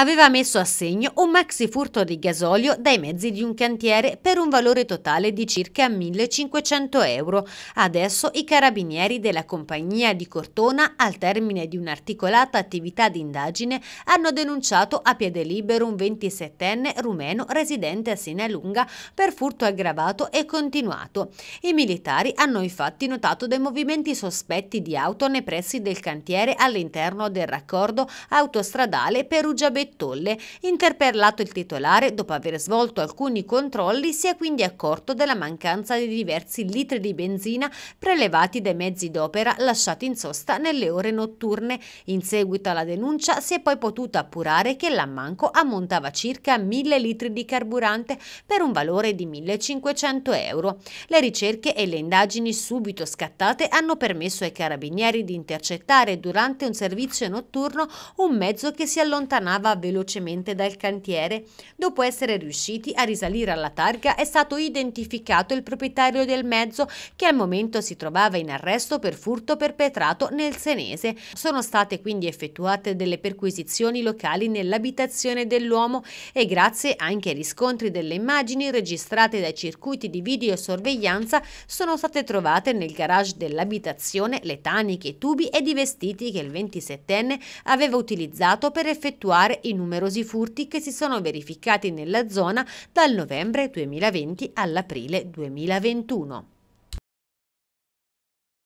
aveva messo a segno un maxi furto di gasolio dai mezzi di un cantiere per un valore totale di circa 1500 euro. Adesso i carabinieri della compagnia di Cortona, al termine di un'articolata attività di indagine, hanno denunciato a piede libero un 27enne rumeno residente a Sinalunga per furto aggravato e continuato. I militari hanno infatti notato dei movimenti sospetti di auto nei pressi del cantiere all'interno del raccordo autostradale Perugia-Bettina Tolle, interpellato il titolare dopo aver svolto alcuni controlli, si è quindi accorto della mancanza di diversi litri di benzina prelevati dai mezzi d'opera lasciati in sosta nelle ore notturne. In seguito alla denuncia si è poi potuto appurare che l'ammanco ammontava circa 1000 litri di carburante per un valore di 1500 euro. Le ricerche e le indagini subito scattate hanno permesso ai carabinieri di intercettare durante un servizio notturno un mezzo che si allontanava velocemente dal cantiere. Dopo essere riusciti a risalire alla targa è stato identificato il proprietario del mezzo che al momento si trovava in arresto per furto perpetrato nel Senese. Sono state quindi effettuate delle perquisizioni locali nell'abitazione dell'uomo e grazie anche ai riscontri delle immagini registrate dai circuiti di videosorveglianza sono state trovate nel garage dell'abitazione le taniche, i tubi ed i vestiti che il 27enne aveva utilizzato per effettuare i numerosi furti che si sono verificati nella zona dal novembre 2020 all'aprile 2021.